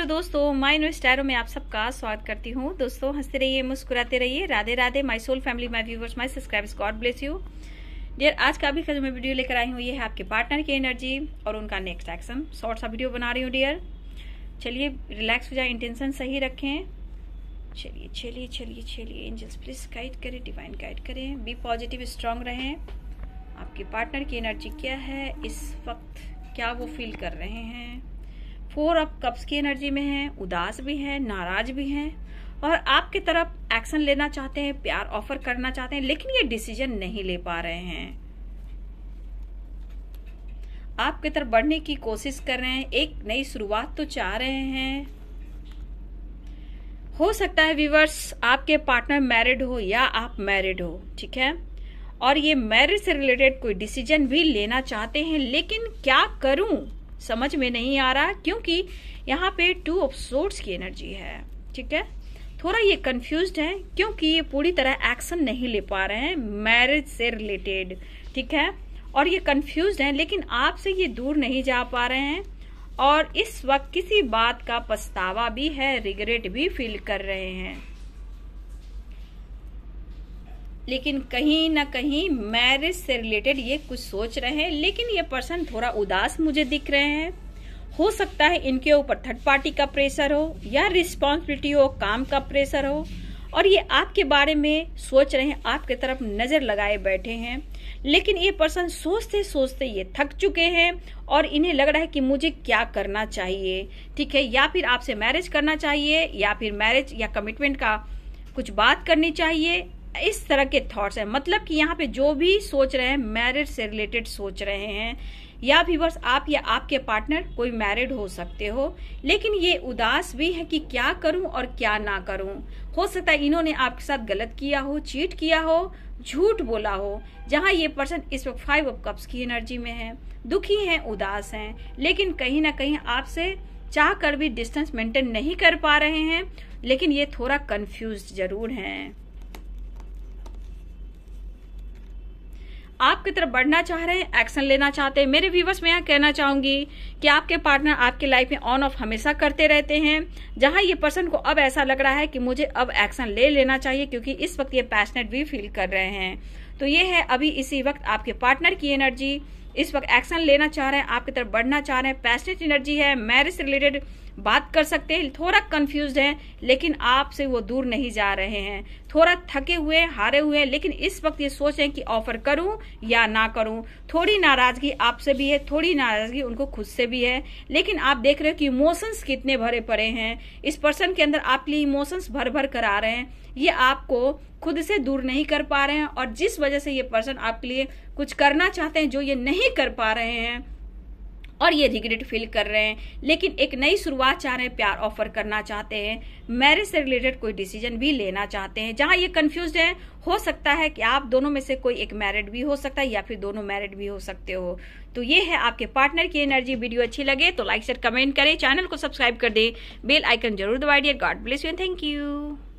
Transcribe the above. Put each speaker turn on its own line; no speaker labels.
hello दोस्तों my no स्टारों में आप सबका स्वागत करती हूँ दोस्तों हंसते रहिए मुस्कुराते रहिए Radhe Radhe my soul family my viewers my subscribers God bless you dear आज का भी मैं वीडियो लेकर आई हूँ ये है आपके पार्टनर की एनर्जी और उनका नेक्स्ट एक्शन शॉर्ट सा वीडियो बना रही हूँ डियर चलिए रिलैक्स हो जाए इंटेंशन सही रखें चलिए चलिए चलिए चलिए एंजल्स प्लीज गाइड करें डिवाइन गाइड करें बी पॉजिटिव स्ट्रांग रहें आपके पार्टनर की एनर्जी क्या है इस वक्त क्या वो फील कर रहे हैं फोर ऑफ कप्स की एनर्जी में है उदास भी हैं नाराज भी हैं और आपकी तरफ एक्शन लेना चाहते हैं प्यार ऑफर करना चाहते हैं लेकिन ये डिसीजन नहीं ले पा रहे हैं आपकी तरफ बढ़ने की कोशिश कर रहे हैं एक नई शुरुआत तो चाह रहे हैं हो सकता है विवर्स आपके पार्टनर मैरिड हो या आप मैरिड हो ठीक है और ये मैरिज से रिलेटेड कोई डिसीजन भी लेना चाहते हैं लेकिन क्या करूं समझ में नहीं आ रहा क्योंकि यहाँ पे टू ऑफ सोर्स की एनर्जी है ठीक है थोड़ा ये कंफ्यूज है क्योंकि ये पूरी तरह एक्शन नहीं ले पा रहे हैं मैरिज से रिलेटेड ठीक है और ये कंफ्यूज हैं लेकिन आपसे ये दूर नहीं जा पा रहे हैं और इस वक्त किसी बात का पछतावा भी है रिग्रेट भी फील कर रहे हैं लेकिन कहीं ना कहीं मैरिज से रिलेटेड ये कुछ सोच रहे हैं लेकिन ये पर्सन थोड़ा उदास मुझे दिख रहे हैं हो सकता है इनके ऊपर थर्ड पार्टी का प्रेशर हो या रिस्पॉन्सिबिलिटी हो काम का प्रेशर हो और ये आपके बारे में सोच रहे हैं आपके तरफ नज़र लगाए बैठे हैं लेकिन ये पर्सन सोचते सोचते ये थक चुके हैं और इन्हें लग रहा है कि मुझे क्या करना चाहिए ठीक है या फिर आपसे मैरिज करना चाहिए या फिर मैरिज या कमिटमेंट का कुछ बात करनी चाहिए इस तरह के थॉट्स हैं मतलब कि यहाँ पे जो भी सोच रहे हैं मैरिज से रिलेटेड सोच रहे हैं या व्यूवर्स आप या आपके पार्टनर कोई मैरिड हो सकते हो लेकिन ये उदास भी है कि क्या करूं और क्या ना करूं हो सकता है इन्होंने आपके साथ गलत किया हो चीट किया हो झूठ बोला हो जहां ये पर्सन इस वक्त फाइव ऑफ कप्स की एनर्जी में है दुखी हैं उदास हैं लेकिन कहीं ना कहीं आपसे चाह कर भी डिस्टेंस मेंटेन नहीं कर पा रहे हैं लेकिन ये थोड़ा कंफ्यूज जरूर है आपकी तरफ बढ़ना चाह रहे हैं एक्शन लेना चाहते हैं मेरे व्यूवर्स मैं यह कहना चाहूंगी कि आपके पार्टनर आपकी लाइफ में ऑन ऑफ हमेशा करते रहते हैं जहां ये पर्सन को अब ऐसा लग रहा है कि मुझे अब एक्शन ले लेना चाहिए क्योंकि इस वक्त ये पैशनेट भी फील कर रहे हैं तो ये है अभी इसी वक्त आपके पार्टनर की एनर्जी इस वक्त एक्शन लेना चाह रहे हैं आपकी तरफ बढ़ना चाह रहे हैं पैशनेट एनर्जी है मैरिज रिलेटेड बात कर सकते हैं थोड़ा कंफ्यूज हैं लेकिन आपसे वो दूर नहीं जा रहे हैं थोड़ा थके हुए हारे हुए लेकिन इस वक्त ये सोचें कि ऑफर करूं या ना करूं थोड़ी नाराजगी आपसे भी है थोड़ी नाराजगी उनको खुद से भी है लेकिन आप देख रहे हो कि इमोशंस कितने भरे पड़े हैं इस पर्सन के अंदर आपके लिए इमोशंस भर भर कर आ रहे हैं ये आपको खुद से दूर नहीं कर पा रहे हैं और जिस वजह से ये पर्सन आपके लिए कुछ करना चाहते हैं जो ये नहीं कर पा रहे हैं और ये रिग्रेट फील कर रहे हैं लेकिन एक नई शुरुआत चाह रहे हैं प्यार ऑफर करना चाहते हैं मैरिज से रिलेटेड कोई डिसीजन भी लेना चाहते हैं जहां ये कंफ्यूज है हो सकता है कि आप दोनों में से कोई एक मैरिड भी हो सकता है या फिर दोनों मैरिड भी हो सकते हो तो ये है आपके पार्टनर की एनर्जी वीडियो अच्छी लगे तो लाइक शेयर कमेंट करें चैनल को सब्सक्राइब कर दे बेल आइकन जरूर दबाइए God bless you thank you